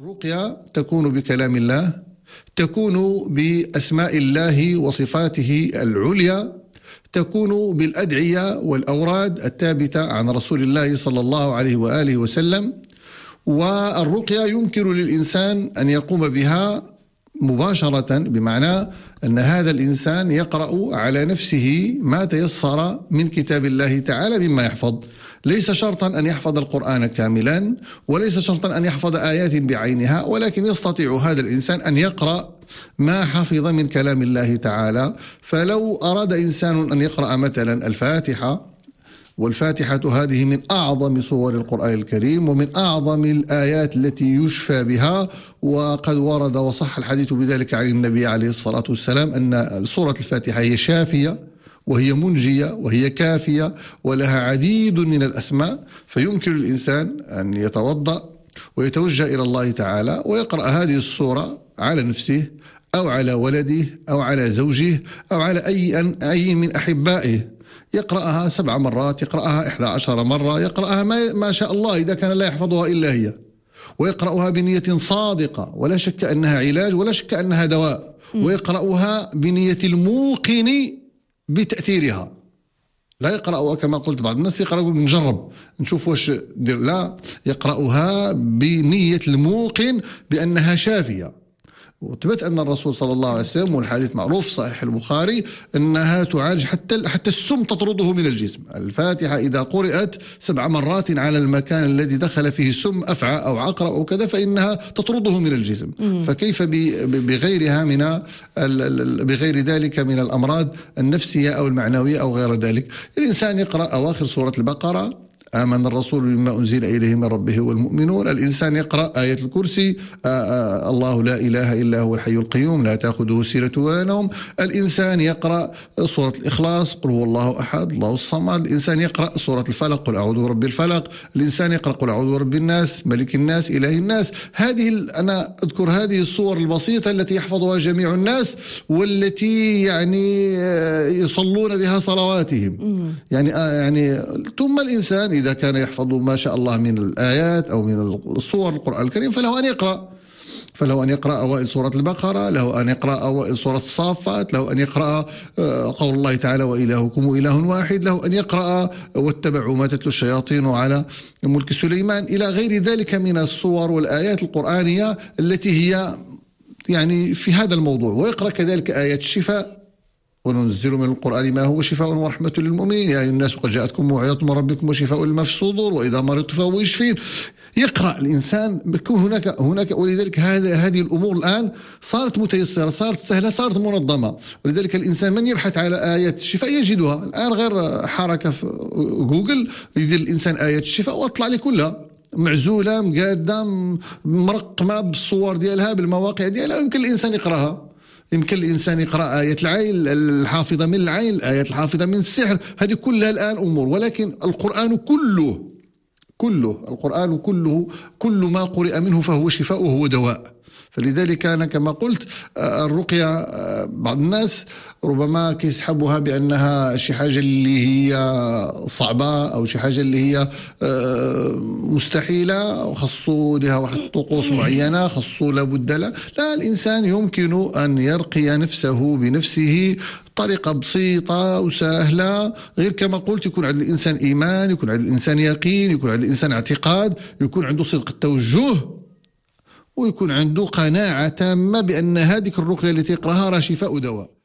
الرقية تكون بكلام الله تكون بأسماء الله وصفاته العليا تكون بالأدعية والأوراد الثابتة عن رسول الله صلى الله عليه وآله وسلم والرقية يمكن للإنسان أن يقوم بها مباشرة بمعنى أن هذا الإنسان يقرأ على نفسه ما تيسر من كتاب الله تعالى مما يحفظ ليس شرطا أن يحفظ القرآن كاملا وليس شرطا أن يحفظ آيات بعينها ولكن يستطيع هذا الإنسان أن يقرأ ما حفظ من كلام الله تعالى فلو أراد إنسان أن يقرأ مثلا الفاتحة والفاتحة هذه من أعظم صور القرآن الكريم ومن أعظم الآيات التي يشفى بها وقد ورد وصح الحديث بذلك عن النبي عليه الصلاة والسلام أن سورة الفاتحة هي شافية وهي منجية وهي كافية ولها عديد من الأسماء فيمكن الإنسان أن يتوضأ ويتوجه إلى الله تعالى ويقرأ هذه السورة على نفسه أو على ولده أو على زوجه أو على أي, أي من أحبائه يقرأها سبع مرات يقرأها إحدى عشر مرة يقرأها ما, ما شاء الله إذا كان لا يحفظها إلا هي ويقرأها بنية صادقة ولا شك أنها علاج ولا شك أنها دواء ويقرأها بنية الموقن بتأثيرها لا يقرأها كما قلت بعض الناس يقرأ يقول نجرب نشوف واش دير لا يقرأها بنية الموقن بأنها شافية وثبت ان الرسول صلى الله عليه وسلم والحديث معروف صحيح البخاري انها تعالج حتى حتى السم تطرده من الجسم، الفاتحه اذا قرات سبع مرات على المكان الذي دخل فيه سم افعى او عقرب او كذا فانها تطرده من الجسم، فكيف بغيرها من بغير ذلك من الامراض النفسيه او المعنويه او غير ذلك، الانسان يقرا اواخر سوره البقره آمن الرسول بما أنزل إليه من ربه والمؤمنون الإنسان يقرأ آية الكرسي آآ آه، آآ آه، الله لا إله إلا هو الحي القيوم لا تأخذه سيرة ولا نوم الإنسان يقرأ سورة الإخلاص قل هو الله أحد الله الصمد الإنسان يقرأ سورة الفلق قل أعوذ برب الفلق الإنسان يقرأ قل أعوذ برب الناس ملك الناس إله الناس هذه أنا أذكر هذه الصور البسيطة التي يحفظها جميع الناس والتي يعني آه، يصلون بها صلواتهم يعني يعني ثم الإنسان إذا إذا كان يحفظ ما شاء الله من الآيات أو من الصور القرآن الكريم فله أن يقرأ فله أن يقرأ أوائل سورة البقرة له أن يقرأ أوائل سورة الصافات له أن يقرأ آه، قول الله تعالى وإلهكم إله واحد له أن يقرأ آه، واتبعوا ما تتلو الشياطين على ملك سليمان إلى غير ذلك من الصور والآيات القرآنية التي هي يعني في هذا الموضوع ويقرأ كذلك آيات الشفاء وننزل من القرآن ما هو شفاء ورحمة للمؤمنين يا أيها الناس قد جاءتكم موعظة من ربكم وشفاء لما في الصدور وإذا مرضت فهو يشفين يقرأ الإنسان بيكون هناك هناك ولذلك هذه الأمور الآن صارت متيسرة صارت سهلة صارت منظمة ولذلك الإنسان من يبحث على آيات الشفاء يجدها الآن غير حركة في جوجل يدير الإنسان آيات الشفاء وأطلع لي كلها معزوله مقاده مرقمه بالصور ديالها بالمواقع ديالها يمكن الانسان يقراها يمكن الانسان يقرا ايه العيل الحافظه من العيل ايه الحافظه من السحر هذه كلها الان امور ولكن القران كله كله القران كله كل ما قرئ منه فهو شفاء وهو دواء فلذلك أنا كما قلت آه، الرقية آه، بعض الناس ربما كيسحبوها بأنها شي حاجة اللي هي صعبة أو شي حاجة اللي هي آه، مستحيلة وخصو لها واحد الطقوس معينة خصو لابد لها لا الإنسان يمكن أن يرقي نفسه بنفسه بطريقه بسيطه وسهله غير كما قلت يكون عند الانسان ايمان يكون عند الانسان يقين يكون عند الانسان اعتقاد يكون عنده صدق التوجه ويكون عنده قناعة تامة بأن هذه الرقية التي يقراها راه شفاء ودواء